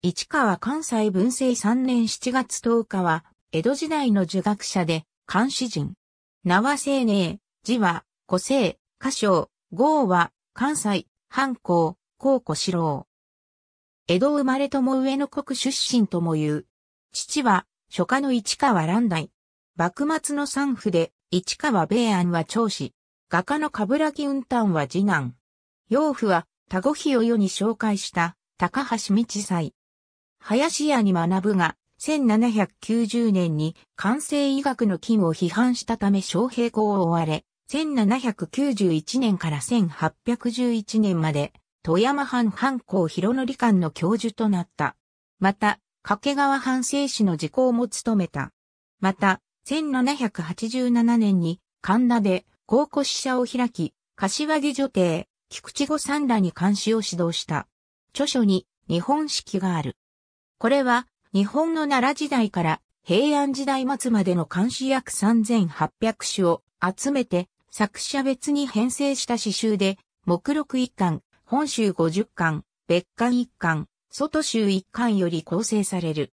市川関西文政3年7月10日は、江戸時代の儒学者で、漢詩人。名は青年、字は、古生、歌唱、号は、関西、藩校、高古四郎。江戸生まれとも上野国出身とも言う。父は、書家の市川蘭大。幕末の三府で、市川米安は長子。画家の冠城雲丹は次男。養父は、田子日を世に紹介した、高橋道祭。林家に学ぶが、1790年に完成医学の金を批判したため昌平校を追われ、1791年から1811年まで、富山藩藩校広則館の教授となった。また、掛川藩政史の事項も務めた。また、1787年に神田で高校使者を開き、柏木女帝、菊池御三らに監視を指導した。著書に日本式がある。これは、日本の奈良時代から平安時代末までの漢詩約3800種を集めて作者別に編成した詩集で、目録1巻、本集50巻、別巻1巻、外集1巻より構成される。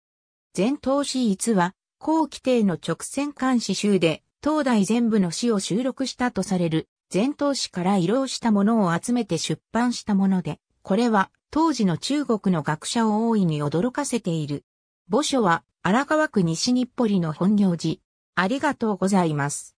前頭詩逸は、後期帝の直線漢詩集で、当代全部の詩を収録したとされる、前頭詩から移動したものを集めて出版したもので、これは当時の中国の学者を大いに驚かせている。墓所は荒川区西日暮里の本行寺。ありがとうございます。